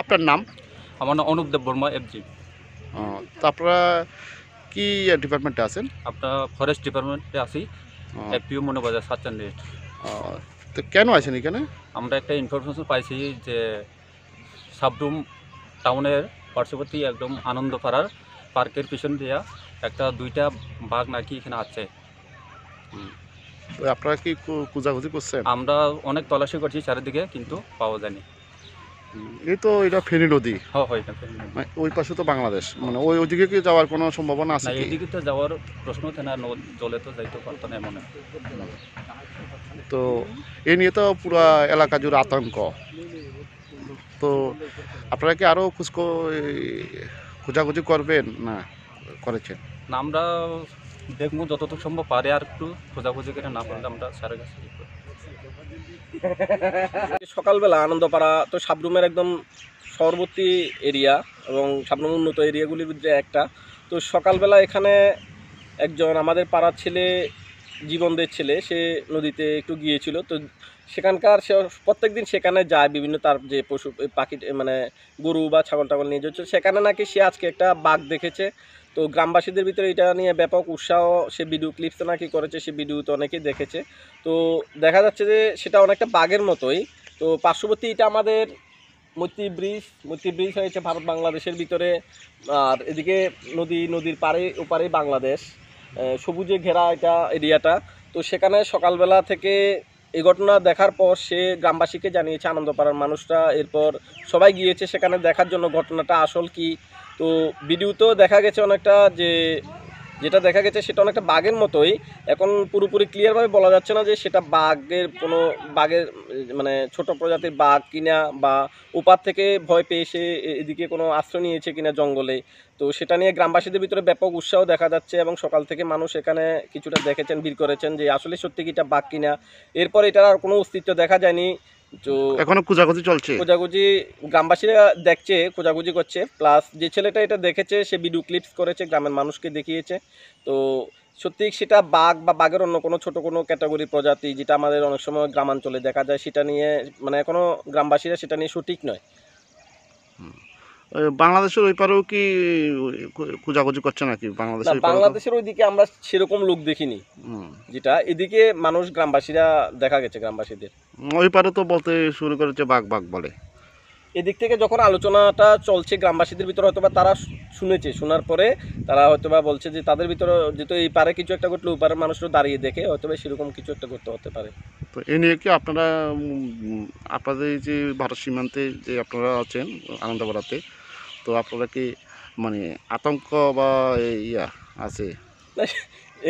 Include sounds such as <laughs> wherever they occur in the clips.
আপনার নাম আমার নাম অনুপ দেব বর্মা এফজি তো আপনারা কি ডিপার্টমেন্টে আছেন আপনার ফরেস্ট ডিপার্টমেন্টে আছি এফপিও বাজার সাতচান্ডি তো কেন আছেন এখানে আমরা একটা ইনফরমেশন পাইছি যে সাবরুম টাউনের পার্শ্ববর্তী একদম আনন্দপাড়ার পার্কের পিছন দিয়া একটা দুইটা বাঘ নাকি এখানে আছে আপনারা কি খোঁজাখুঁজি করছেন আমরা অনেক তলাশি করছি চারিদিকে কিন্তু পাওয়া যায়নি এই তো এটা ফেনী নদী মানে ওই পাশে তো বাংলাদেশ মানে ওই ওইদিকে কি যাওয়ার কোনো সম্ভাবনা আছে এইদিকে তো যাওয়ার প্রশ্ন ওঠে না জলে তো যাইতে পারতো না এমন তো এই নিয়ে তো পুরা এলাকা জুড়ে আতঙ্ক তো আপনারা কি আরও খুচকো খোঁজাখুঁজি করবেন না করেছেন না আমরা দেখবো যতটুকু সম্ভব পারে আর একটু খোঁজাখুঁজি করে না পারলে আমরা স্যারের কাছে <laughs> সকালবেলা আনন্দপাড়া তো সাবরুমের একদম সর্বতী এরিয়া এবং সাবরুম উন্নত এরিয়াগুলির মধ্যে একটা তো সকালবেলা এখানে একজন আমাদের পাড়ার ছেলে জীবনদের ছেলে সে নদীতে একটু গিয়েছিল তো সেখানকার সে প্রত্যেক দিন সেখানে যায় বিভিন্ন তার যে পশু পাখি মানে গরু বা ছাগল টাগল নিয়ে যাচ্ছে সেখানে নাকি সে আজকে একটা বাঘ দেখেছে তো গ্রামবাসীদের ভিতরে এটা নিয়ে ব্যাপক উৎসাহ সে ভিডিও ক্লিপসটা নাকি করেছে সে ভিডিও তো অনেকেই দেখেছে তো দেখা যাচ্ছে যে সেটা অনেকটা বাঘের মতোই তো পার্শ্ববর্তী এটা আমাদের মৈত্রী ব্রিজ মৈত্রী ব্রিজ হয়েছে ভারত বাংলাদেশের ভিতরে আর এদিকে নদী নদীর পাড়ে ওপারেই বাংলাদেশ সবুজে ঘেরা এটা এরিয়াটা তো সেখানে সকালবেলা থেকে এই ঘটনা দেখার পর সে গ্রামবাসীকে জানিয়েছে আনন্দপাড়ার মানুষরা এরপর সবাই গিয়েছে সেখানে দেখার জন্য ঘটনাটা আসল কি তো ভিডিওতেও দেখা গেছে অনেকটা যে যেটা দেখা গেছে সেটা অনেকটা বাঘের মতোই এখন পুরোপুরি ক্লিয়ারভাবে বলা যাচ্ছে না যে সেটা বাঘের কোনো বাঘের মানে ছোট প্রজাতির বাঘ কিনা বা উপার থেকে ভয় পেয়ে সে এদিকে কোনো আশ্রয় নিয়েছে কিনা জঙ্গলে তো সেটা নিয়ে গ্রামবাসীদের ভিতরে ব্যাপক উৎসাহ দেখা যাচ্ছে এবং সকাল থেকে মানুষ এখানে কিছুটা দেখেছেন ভিড় করেছেন যে আসলে সত্যি কি এটা বাঘ কিনা এরপর এটার আর কোনো অস্তিত্ব দেখা যায়নি তো এখনো গ্রামবাসীরা দেখছে করছে প্লাস যে ছেলেটা এটা দেখেছে সে করেছে গ্রামের মানুষকে দেখিয়েছে তো সত্যি সেটা বাঘ বা বাঘের অন্য কোনো কোনো ক্যাটাগরি প্রজাতি যেটা আমাদের অনেক সময় গ্রামাঞ্চলে দেখা যায় সেটা নিয়ে মানে এখনো গ্রামবাসীরা সেটা নিয়ে সঠিক নয় বাংলাদেশের ওই পারেও কি খোঁজাখুঁজি করছে নাকি বাংলাদেশের বাংলাদেশের ওইদিকে আমরা সেরকম লোক দেখিনি যেটা এদিকে মানুষ গ্রামবাসীরা দেখা গেছে গ্রামবাসীদের ওই পারে তো বলতে শুরু করেছে বাঘ বাঘ বলে এদিক থেকে যখন আলোচনাটা চলছে গ্রামবাসীদের ভিতরে হয়তোবা তারা শুনেছে শোনার পরে তারা হয়তোবা বলছে যে তাদের ভিতরে যেহেতু এই পারে কিছু একটা ঘটলে ওই পারে মানুষরা দাঁড়িয়ে দেখে হয়তো বা সেরকম কিছু একটা করতে হতে পারে তো এ নিয়ে কি আপনারা আপনাদের যে ভারত সীমান্তে যে আপনারা আছেন আনন্দবাড়াতে তো আপনারা কি মানে আতঙ্ক বা ইয়া আছে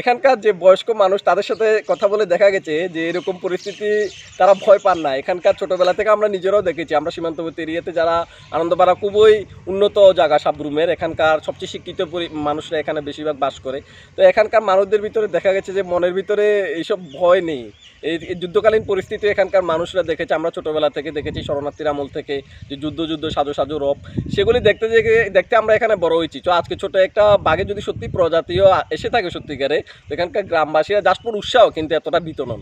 এখানকার যে বয়স্ক মানুষ তাদের সাথে কথা বলে দেখা গেছে যে এরকম পরিস্থিতি তারা ভয় পান না এখানকার ছোটোবেলা থেকে আমরা নিজেরাও দেখেছি আমরা সীমান্তবর্তী এরিয়াতে যারা আনন্দপাড়া খুবই উন্নত জায়গা সাবরুমের এখানকার সবচেয়ে শিক্ষিত মানুষরা এখানে বেশিরভাগ বাস করে তো এখানকার মানুষদের ভিতরে দেখা গেছে যে মনের ভিতরে এইসব ভয় নেই এই যুদ্ধকালীন পরিস্থিতি এখানকার মানুষরা দেখেছে আমরা ছোটোবেলা থেকে দেখেছি শরণার্থীর আমল থেকে যে যুদ্ধ যুদ্ধ সাজু সাজু রব সেগুলি দেখতে দেখতে আমরা এখানে বড় হয়েছি তো আজকে ছোট একটা বাঘে যদি সত্যি প্রজাতিও এসে থাকে সত্যিকারে এখানকার গ্রামবাসীরা জাস্টপুর উৎসাহ কিন্তু এতটা বিতনন